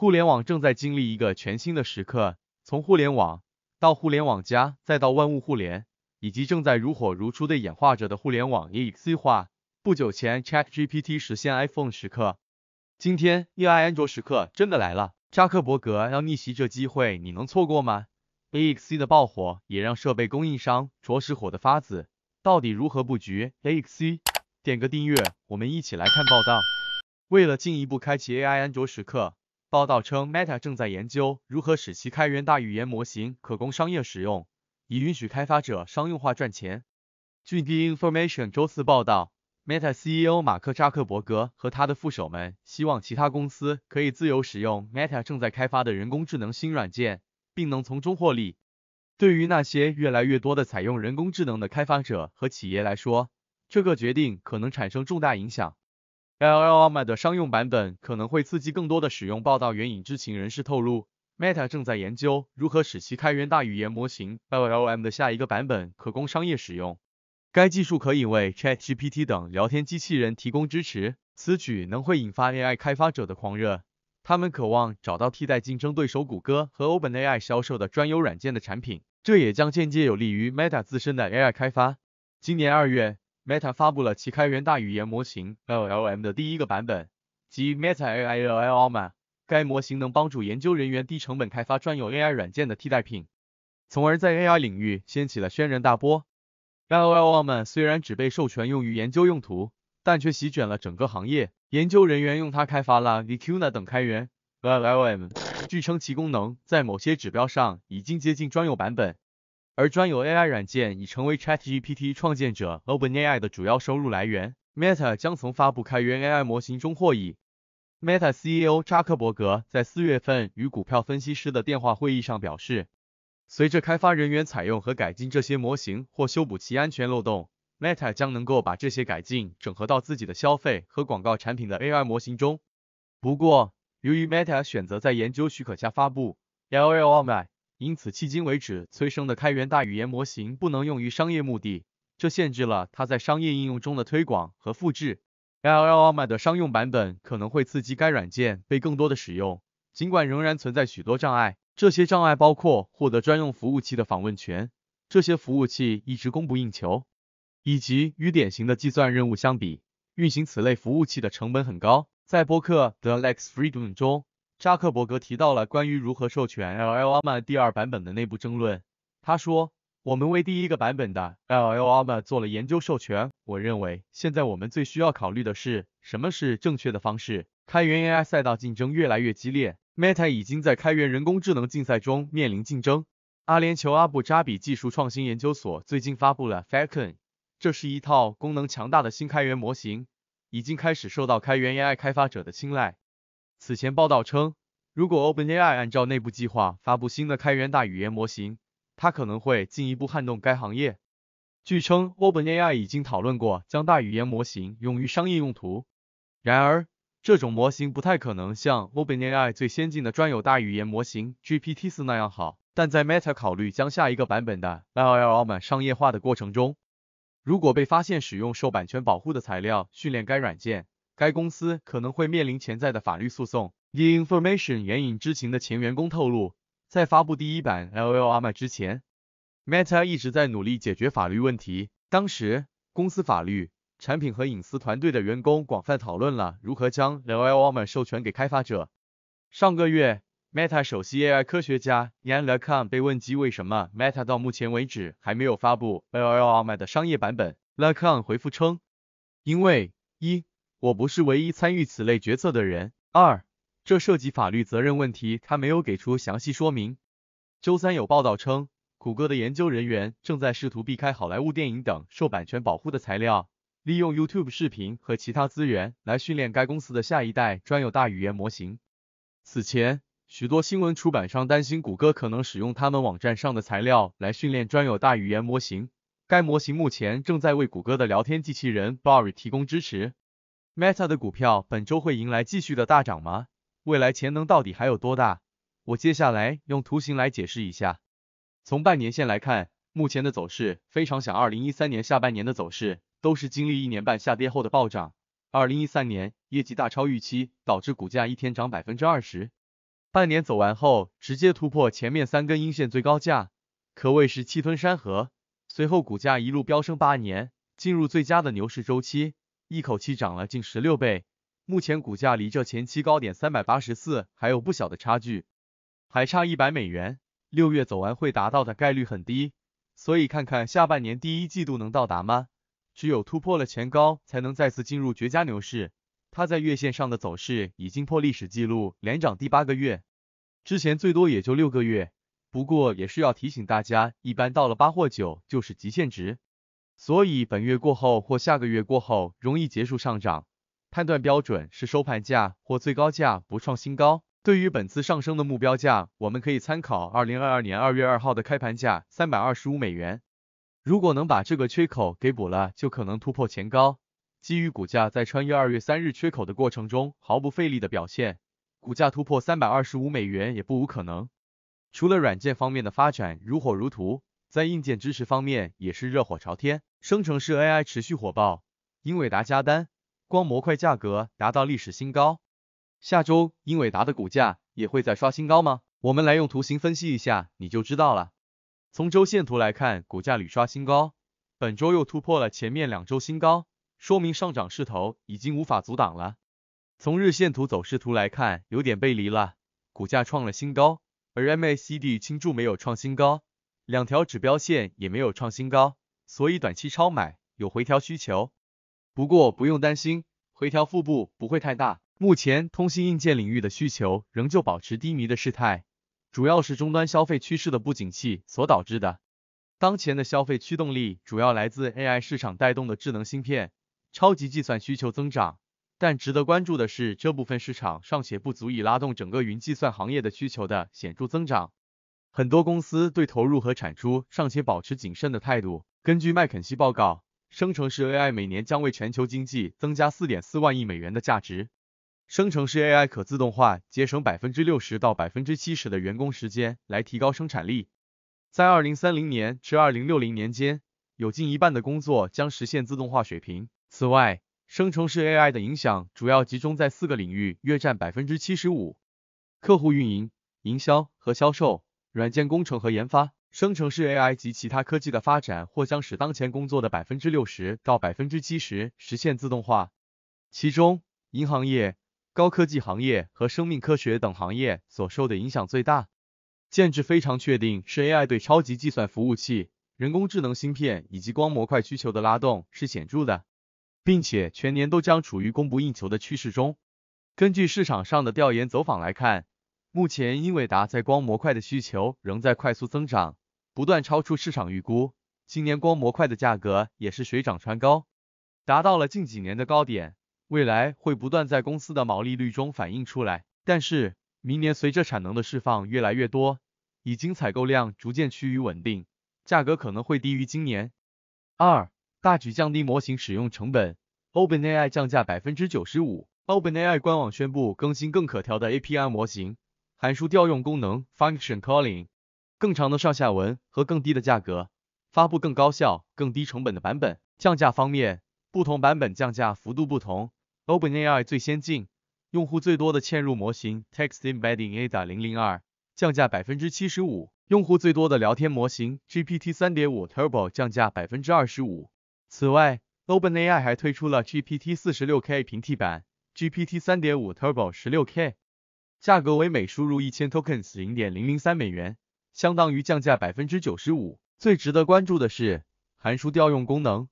互联网正在经历一个全新的时刻，从互联网到互联网加，再到万物互联，以及正在如火如荼的演化着的互联网 A c 化。不久前 Chat GPT 实现 iPhone 时刻，今天 A I 安卓时刻真的来了。扎克伯格要逆袭，这机会你能错过吗？A x C 的爆火也让设备供应商着实火得发紫。到底如何布局 A x C？点个订阅，我们一起来看报道。为了进一步开启 A I 安卓时刻。报道称，Meta 正在研究如何使其开源大语言模型可供商业使用，以允许开发者商用化赚钱。据 The Information 周四报道，Meta CEO 马克扎克伯格和他的副手们希望其他公司可以自由使用 Meta 正在开发的人工智能新软件，并能从中获利。对于那些越来越多的采用人工智能的开发者和企业来说，这个决定可能产生重大影响。LLM 的商用版本可能会刺激更多的使用。报道援引知情人士透露，Meta 正在研究如何使其开源大语言模型 LLM 的下一个版本可供商业使用。该技术可以为 ChatGPT 等聊天机器人提供支持，此举能会引发 AI 开发者的狂热，他们渴望找到替代竞争对手谷歌和 OpenAI 销售的专有软件的产品。这也将间接有利于 Meta 自身的 AI 开发。今年二月。Meta 发布了其开源大语言模型 LLM 的第一个版本，即 Meta AI LLM。该模型能帮助研究人员低成本开发专有 AI 软件的替代品，从而在 AI 领域掀起了轩然大波。L L M 虽然只被授权用于研究用途，但却席卷了整个行业。研究人员用它开发了 Vicuna 等开源 LLM，据称其功能在某些指标上已经接近专有版本。而专有 AI 软件已成为 ChatGPT 创建者 OpenAI 的主要收入来源。Meta 将从发布开源 AI 模型中获益。Meta CEO 扎克伯格在四月份与股票分析师的电话会议上表示，随着开发人员采用和改进这些模型或修补其安全漏洞，Meta 将能够把这些改进整合到自己的消费和广告产品的 AI 模型中。不过，由于 Meta 选择在研究许可下发布 LLM。因此，迄今为止催生的开源大语言模型不能用于商业目的，这限制了它在商业应用中的推广和复制。l l m 的商用版本可能会刺激该软件被更多的使用，尽管仍然存在许多障碍，这些障碍包括获得专用服务器的访问权，这些服务器一直供不应求，以及与典型的计算任务相比，运行此类服务器的成本很高。在播客 The Lex Freedom 中。扎克伯格提到了关于如何授权 LLaMA 第二版本的内部争论。他说：“我们为第一个版本的 LLaMA 做了研究授权。我认为，现在我们最需要考虑的是，什么是正确的方式。”开源 AI 赛道竞争越来越激烈，Meta 已经在开源人工智能竞赛中面临竞争。阿联酋阿布扎比技术创新研究所最近发布了 Falcon，这是一套功能强大的新开源模型，已经开始受到开源 AI 开发者的青睐。此前报道称，如果 OpenAI 按照内部计划发布新的开源大语言模型，它可能会进一步撼动该行业。据称，OpenAI 已经讨论过将大语言模型用于商业用途，然而这种模型不太可能像 OpenAI 最先进的专有大语言模型 GPT-4 那样好。但在 Meta 考虑将下一个版本的 l l a m 商业化的过程中，如果被发现使用受版权保护的材料训练该软件，该公司可能会面临潜在的法律诉讼。The Information 援引知情的前员工透露，在发布第一版 LLM 之前，Meta 一直在努力解决法律问题。当时，公司法律、产品和隐私团队的员工广泛讨论了如何将 LLM 授权给开发者。上个月，Meta 首席 AI 科学家 y a n l e c k o n 被问及为什么 Meta 到目前为止还没有发布 LLM 的商业版本。l e c k o n 回复称，因为一。我不是唯一参与此类决策的人。二，这涉及法律责任问题，他没有给出详细说明。周三有报道称，谷歌的研究人员正在试图避开好莱坞电影等受版权保护的材料，利用 YouTube 视频和其他资源来训练该公司的下一代专有大语言模型。此前，许多新闻出版商担心谷歌可能使用他们网站上的材料来训练专有大语言模型，该模型目前正在为谷歌的聊天机器人 b a r i 提供支持。Meta 的股票本周会迎来继续的大涨吗？未来潜能到底还有多大？我接下来用图形来解释一下。从半年线来看，目前的走势非常像2013年下半年的走势，都是经历一年半下跌后的暴涨。2013年业绩大超预期，导致股价一天涨百分之二十，半年走完后直接突破前面三根阴线最高价，可谓是气吞山河。随后股价一路飙升八年，进入最佳的牛市周期。一口气涨了近十六倍，目前股价离这前期高点三百八十四还有不小的差距，还差一百美元，六月走完会达到的概率很低，所以看看下半年第一季度能到达吗？只有突破了前高，才能再次进入绝佳牛市。它在月线上的走势已经破历史记录，连涨第八个月，之前最多也就六个月，不过也是要提醒大家，一般到了八或九就是极限值。所以本月过后或下个月过后容易结束上涨，判断标准是收盘价或最高价不创新高。对于本次上升的目标价，我们可以参考二零二二年二月二号的开盘价三百二十五美元。如果能把这个缺口给补了，就可能突破前高。基于股价在穿越二月三日缺口的过程中毫不费力的表现，股价突破三百二十五美元也不无可能。除了软件方面的发展如火如荼，在硬件支持方面也是热火朝天。生成式 AI 持续火爆，英伟达加单，光模块价格达到历史新高，下周英伟达的股价也会再刷新高吗？我们来用图形分析一下，你就知道了。从周线图来看，股价屡刷新高，本周又突破了前面两周新高，说明上涨势头已经无法阻挡了。从日线图走势图来看，有点背离了，股价创了新高，而 MACD 轻柱没有创新高，两条指标线也没有创新高。所以短期超买有回调需求，不过不用担心，回调幅度不会太大。目前通信硬件领域的需求仍旧保持低迷的势态，主要是终端消费趋势的不景气所导致的。当前的消费驱动力主要来自 AI 市场带动的智能芯片、超级计算需求增长，但值得关注的是，这部分市场尚且不足以拉动整个云计算行业的需求的显著增长。很多公司对投入和产出尚且保持谨慎的态度。根据麦肯锡报告，生成式 AI 每年将为全球经济增加4.4万亿美元的价值。生成式 AI 可自动化节省百分之六十到百分之七十的员工时间，来提高生产力。在二零三零年至二零六零年间，有近一半的工作将实现自动化水平。此外，生成式 AI 的影响主要集中在四个领域，约占百分之七十五：客户运营、营销和销售、软件工程和研发。生成式 AI 及其他科技的发展或将使当前工作的百分之六十到百分之七十实现自动化，其中，银行业、高科技行业和生命科学等行业所受的影响最大。建制非常确定是 AI 对超级计算服务器、人工智能芯片以及光模块需求的拉动是显著的，并且全年都将处于供不应求的趋势中。根据市场上的调研走访来看，目前英伟达在光模块的需求仍在快速增长。不断超出市场预估，今年光模块的价格也是水涨船高，达到了近几年的高点，未来会不断在公司的毛利率中反映出来。但是，明年随着产能的释放越来越多，已经采购量逐渐趋于稳定，价格可能会低于今年。二、大举降低模型使用成本，OpenAI 降价百分之九十五，OpenAI 官网宣布更新更可调的 API 模型，函数调用功能 （Function Calling）。更长的上下文和更低的价格，发布更高效、更低成本的版本。降价方面，不同版本降价幅度不同。OpenAI 最先进、用户最多的嵌入模型 Text Embedding Ada 零零二降价百分之七十五，用户最多的聊天模型 GPT 三点五 Turbo 降价百分之二十五。此外，OpenAI 还推出了 GPT 四十六 K 平替版 GPT 三点五 Turbo 十六 K，价格为每输入一千 tokens 零点零零三美元。相当于降价百分之九十五。最值得关注的是函数调用功能，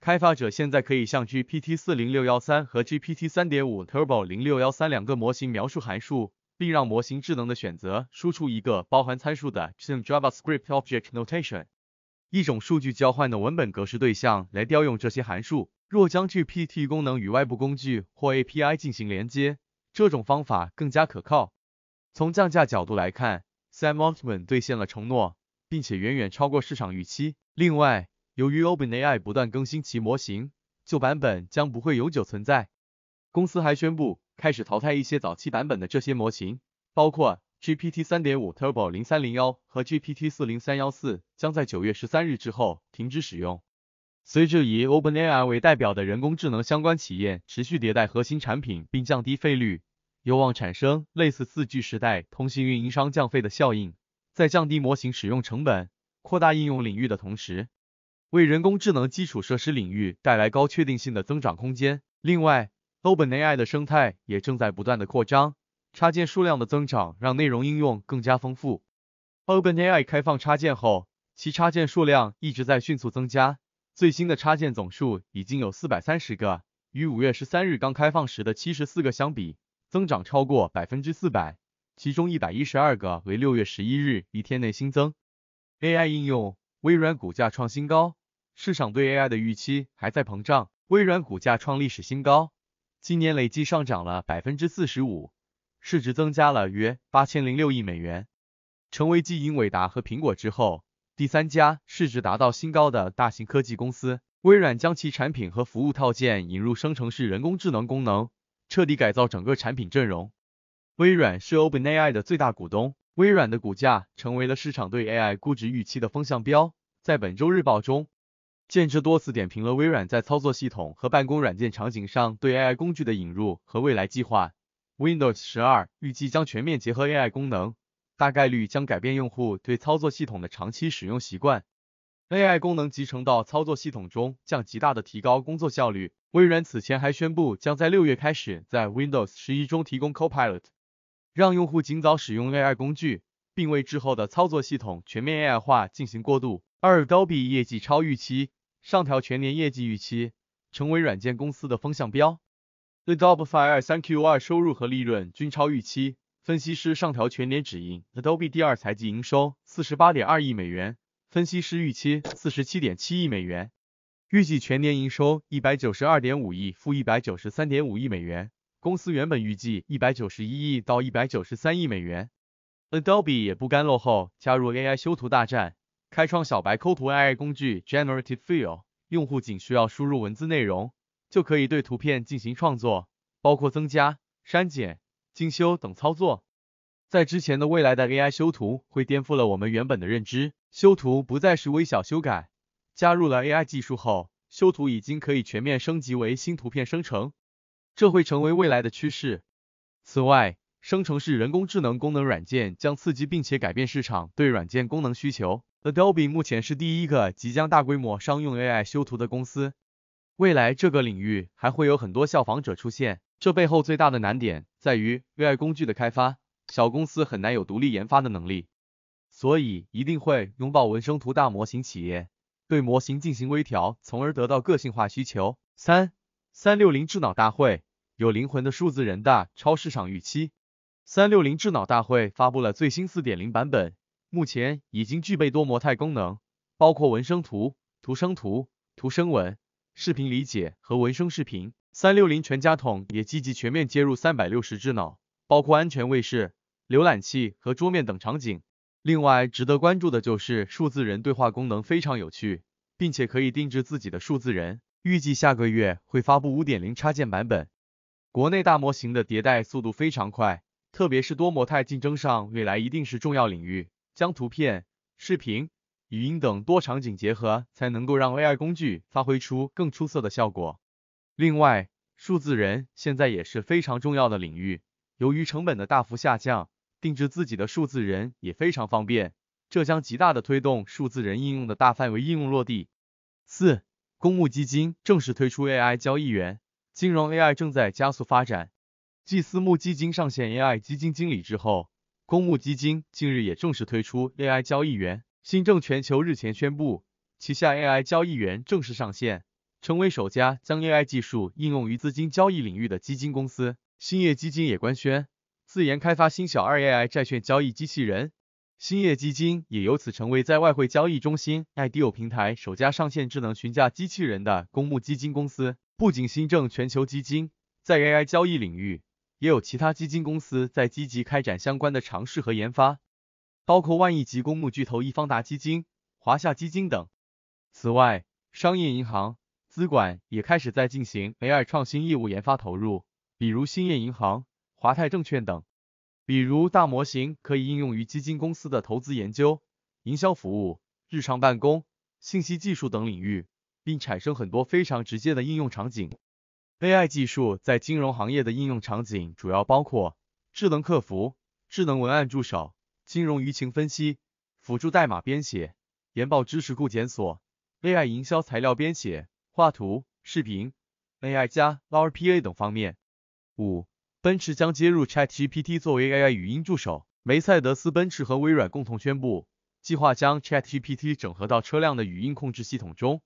开发者现在可以向 GPT-4.0613 和 GPT-3.5 Turbo-0613 两个模型描述函数，并让模型智能的选择输出一个包含参数的 JavaScript Object Notation，一种数据交换的文本格式对象来调用这些函数。若将 GPT 功能与外部工具或 API 进行连接，这种方法更加可靠。从降价角度来看。Sam Altman 兑现了承诺，并且远远超过市场预期。另外，由于 OpenAI 不断更新其模型，旧版本将不会永久存在。公司还宣布开始淘汰一些早期版本的这些模型，包括 GPT 3.5 Turbo 0301和 GPT 4 0314，将在九月十三日之后停止使用。随着以 OpenAI 为代表的人工智能相关企业持续迭代核心产品并降低费率，有望产生类似四 G 时代通信运营商降费的效应，在降低模型使用成本、扩大应用领域的同时，为人工智能基础设施领域带来高确定性的增长空间。另外，OpenAI 的生态也正在不断的扩张，插件数量的增长让内容应用更加丰富。OpenAI 开放插件后，其插件数量一直在迅速增加，最新的插件总数已经有四百三十个，与五月十三日刚开放时的七十四个相比。增长超过百分之四百，其中一百一十二个为六月十一日一天内新增。AI 应用，微软股价创新高，市场对 AI 的预期还在膨胀。微软股价创历史新高，今年累计上涨了百分之四十五，市值增加了约八千零六亿美元，成为继英伟达和苹果之后第三家市值达到新高的大型科技公司。微软将其产品和服务套件引入生成式人工智能功能。彻底改造整个产品阵容。微软是 OpenAI 的最大股东，微软的股价成为了市场对 AI 估值预期的风向标。在本周日报中，剑之多次点评了微软在操作系统和办公软件场景上对 AI 工具的引入和未来计划。Windows 十二预计将全面结合 AI 功能，大概率将改变用户对操作系统的长期使用习惯。AI 功能集成到操作系统中，将极大的提高工作效率。微软此前还宣布，将在六月开始在 Windows 十一中提供 Copilot，让用户尽早使用 AI 工具，并为之后的操作系统全面 AI 化进行过渡。Adobe 业绩超预期，上调全年业绩预期，成为软件公司的风向标。Adobe Fire 三 Q 二收入和利润均超预期，分析师上调全年指引。Adobe 第二财季营收四十八点二亿美元，分析师预期四十七点七亿美元。预计全年营收一百九十二点五亿负一百九十三点五亿美元，公司原本预计一百九十一亿到一百九十三亿美元。Adobe 也不甘落后，加入 AI 修图大战，开创小白抠图 AI 工具 Generative Fill，用户仅需要输入文字内容，就可以对图片进行创作，包括增加、删减、精修等操作。在之前的未来的 AI 修图会颠覆了我们原本的认知，修图不再是微小修改。加入了 AI 技术后，修图已经可以全面升级为新图片生成，这会成为未来的趋势。此外，生成式人工智能功能软件将刺激并且改变市场对软件功能需求。Adobe 目前是第一个即将大规模商用 AI 修图的公司，未来这个领域还会有很多效仿者出现。这背后最大的难点在于 AI 工具的开发，小公司很难有独立研发的能力，所以一定会拥抱文生图大模型企业。对模型进行微调，从而得到个性化需求。三三六零智脑大会，有灵魂的数字人大超市场预期。三六零智脑大会发布了最新四点零版本，目前已经具备多模态功能，包括文生图、图生图、图生文、视频理解和文生视频。三六零全家桶也积极全面接入三百六十智脑，包括安全卫士、浏览器和桌面等场景。另外值得关注的就是数字人对话功能非常有趣，并且可以定制自己的数字人，预计下个月会发布5.0插件版本。国内大模型的迭代速度非常快，特别是多模态竞争上，未来一定是重要领域。将图片、视频、语音等多场景结合，才能够让 AI 工具发挥出更出色的效果。另外，数字人现在也是非常重要的领域，由于成本的大幅下降。定制自己的数字人也非常方便，这将极大的推动数字人应用的大范围应用落地。四，公募基金正式推出 AI 交易员，金融 AI 正在加速发展。继私募基金上线 AI 基金经理之后，公募基金近日也正式推出 AI 交易员。新政全球日前宣布旗下 AI 交易员正式上线，成为首家将 AI 技术应用于资金交易领域的基金公司。兴业基金也官宣。自研开发新小二 AI 债券交易机器人，兴业基金也由此成为在外汇交易中心 IDO 平台首家上线智能询价机器人的公募基金公司。不仅新郑全球基金在 AI 交易领域，也有其他基金公司在积极开展相关的尝试和研发，包括万亿级公募巨头易方达基金、华夏基金等。此外，商业银行资管也开始在进行 AI 创新业务研发投入，比如兴业银行。华泰证券等，比如大模型可以应用于基金公司的投资研究、营销服务、日常办公、信息技术等领域，并产生很多非常直接的应用场景。AI 技术在金融行业的应用场景主要包括智能客服、智能文案助手、金融舆情分析、辅助代码编写、研报知识库检索、AI 营销材料编写、画图、视频、AI 加 RPA 等方面。五奔驰将接入 ChatGPT 作为 AI 语音助手。梅赛德斯奔驰和微软共同宣布，计划将 ChatGPT 整合到车辆的语音控制系统中。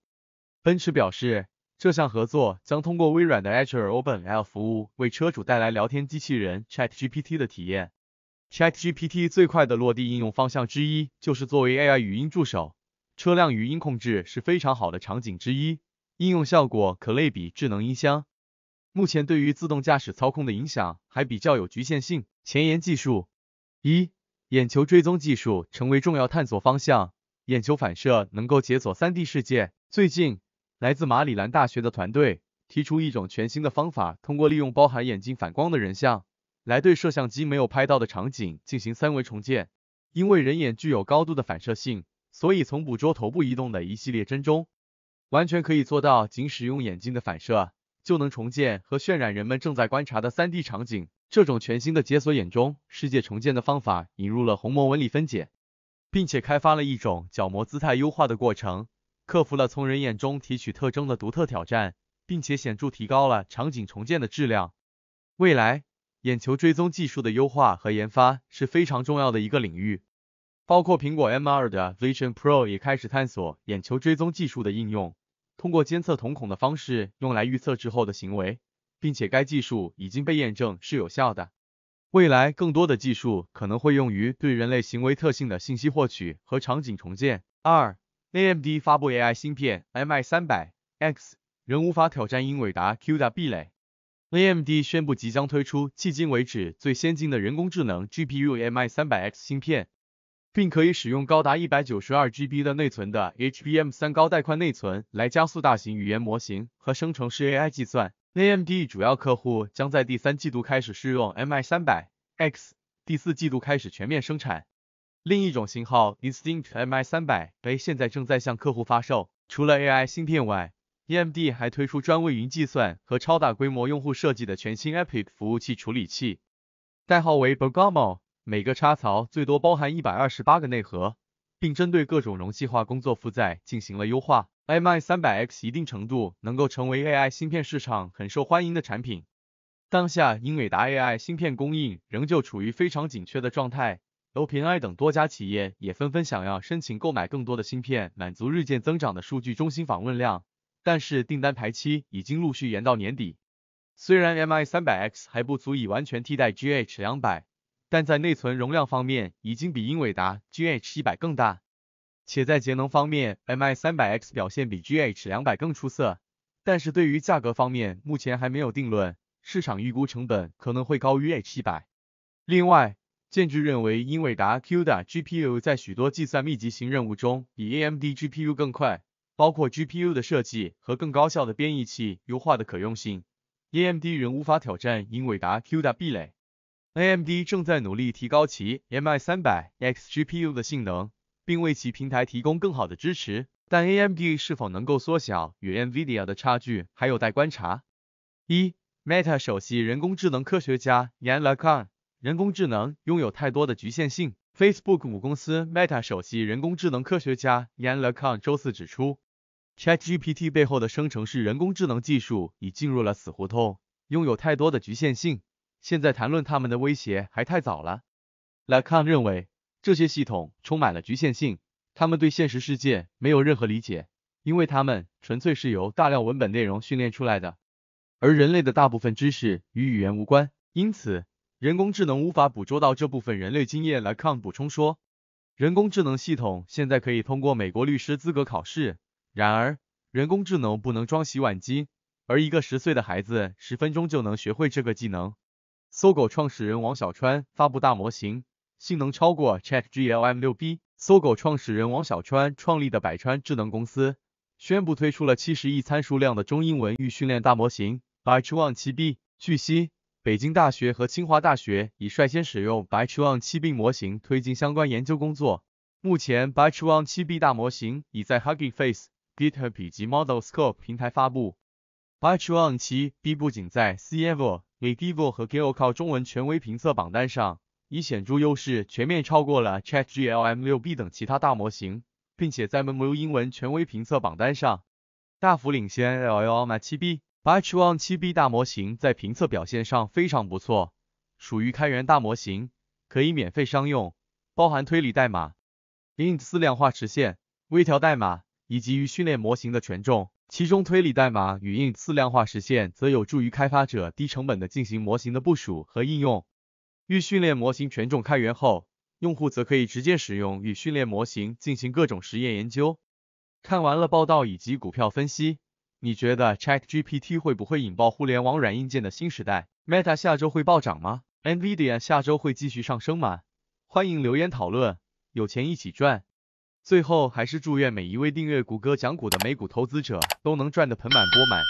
奔驰表示，这项合作将通过微软的 Azure OpenAI 服务为车主带来聊天机器人 ChatGPT 的体验。ChatGPT 最快的落地应用方向之一就是作为 AI 语音助手，车辆语音控制是非常好的场景之一，应用效果可类比智能音箱。目前对于自动驾驶操控的影响还比较有局限性。前沿技术一，眼球追踪技术成为重要探索方向。眼球反射能够解锁三 D 世界。最近，来自马里兰大学的团队提出一种全新的方法，通过利用包含眼睛反光的人像，来对摄像机没有拍到的场景进行三维重建。因为人眼具有高度的反射性，所以从捕捉头部移动的一系列帧中，完全可以做到仅使用眼睛的反射。就能重建和渲染人们正在观察的 3D 场景。这种全新的解锁眼中世界重建的方法，引入了虹膜纹理分解，并且开发了一种角膜姿态优化的过程，克服了从人眼中提取特征的独特挑战，并且显著提高了场景重建的质量。未来，眼球追踪技术的优化和研发是非常重要的一个领域，包括苹果 MR 的 Vision Pro 也开始探索眼球追踪技术的应用。通过监测瞳孔的方式，用来预测之后的行为，并且该技术已经被验证是有效的。未来更多的技术可能会用于对人类行为特性的信息获取和场景重建。二，AMD 发布 AI 芯片 MI 三百 X，仍无法挑战英伟达 CUDA 壁垒。AMD 宣布即将推出迄今为止最先进的人工智能 GPU MI 三百 X 芯片。并可以使用高达 192GB 的内存的 HBM3 高带宽内存来加速大型语言模型和生成式 AI 计算。AMD 主要客户将在第三季度开始试用 MI300X，第四季度开始全面生产。另一种型号 Instinct MI300A 现在正在向客户发售。除了 AI 芯片外，AMD 还推出专为云计算和超大规模用户设计的全新 EPYC 服务器处理器，代号为 Bergamo。每个插槽最多包含一百二十八个内核，并针对各种容器化工作负载进行了优化。MI 三百 X 一定程度能够成为 AI 芯片市场很受欢迎的产品。当下英伟达 AI 芯片供应仍旧处于非常紧缺的状态，OpenAI 等多家企业也纷纷想要申请购买更多的芯片，满足日渐增长的数据中心访问量。但是订单排期已经陆续延到年底。虽然 MI 三百 X 还不足以完全替代 GH 两百。但在内存容量方面，已经比英伟达 GH 一百更大，且在节能方面，MI 三百 X 表现比 GH 两百更出色。但是对于价格方面，目前还没有定论，市场预估成本可能会高于 H 一百。另外，建置认为英伟达 CUDA GPU 在许多计算密集型任务中比 AMD GPU 更快，包括 GPU 的设计和更高效的编译器优化的可用性，AMD 仍无法挑战英伟达 CUDA AMD 正在努力提高其 MI 300X GPU 的性能，并为其平台提供更好的支持，但 AMD 是否能够缩小与 NVIDIA 的差距还有待观察。一，Meta 首席人工智能科学家 y a n LeCun，人工智能拥有太多的局限性。Facebook 母公司 Meta 首席人工智能科学家 Yann LeCun 周四指出，ChatGPT 背后的生成式人工智能技术已进入了死胡同，拥有太多的局限性。现在谈论他们的威胁还太早了 l a c a 认为这些系统充满了局限性，他们对现实世界没有任何理解，因为他们纯粹是由大量文本内容训练出来的，而人类的大部分知识与语言无关，因此人工智能无法捕捉到这部分人类经验。l a a 补充说，人工智能系统现在可以通过美国律师资格考试，然而人工智能不能装洗碗机，而一个十岁的孩子十分钟就能学会这个技能。搜狗创始人王小川发布大模型，性能超过 ChatGLM 6B。搜狗创始人王小川创立的百川智能公司宣布推出了七十亿参数量的中英文预训练大模型 b a t c h w n g 7B。据悉，北京大学和清华大学已率先使用 b a t c h w n g 7B 模型推进相关研究工作。目前 b a t c h w n g 7B 大模型已在 Hugging Face、GitHub 及 ModelScope 平台发布。b a t c h w n g 7B 不仅在 c l e v 在 Devil 和 a o o 中文权威评测榜单上，以显著优势全面超过了 ChatGLM 6B 等其他大模型，并且在 MoU 英文权威评测榜单上，大幅领先 l l m a 7B、b a c h u a n 7B 大模型。在评测表现上非常不错，属于开源大模型，可以免费商用，包含推理代码、i n t 四量化实现、微调代码以及于训练模型的权重。其中，推理代码与 in 次量化实现，则有助于开发者低成本地进行模型的部署和应用。预训练模型权重开源后，用户则可以直接使用预训练模型进行各种实验研究。看完了报道以及股票分析，你觉得 ChatGPT 会不会引爆互联网软硬件的新时代？Meta 下周会暴涨吗？NVIDIA 下周会继续上升吗？欢迎留言讨论，有钱一起赚。最后，还是祝愿每一位订阅谷歌讲股的美股投资者都能赚得盆满钵满。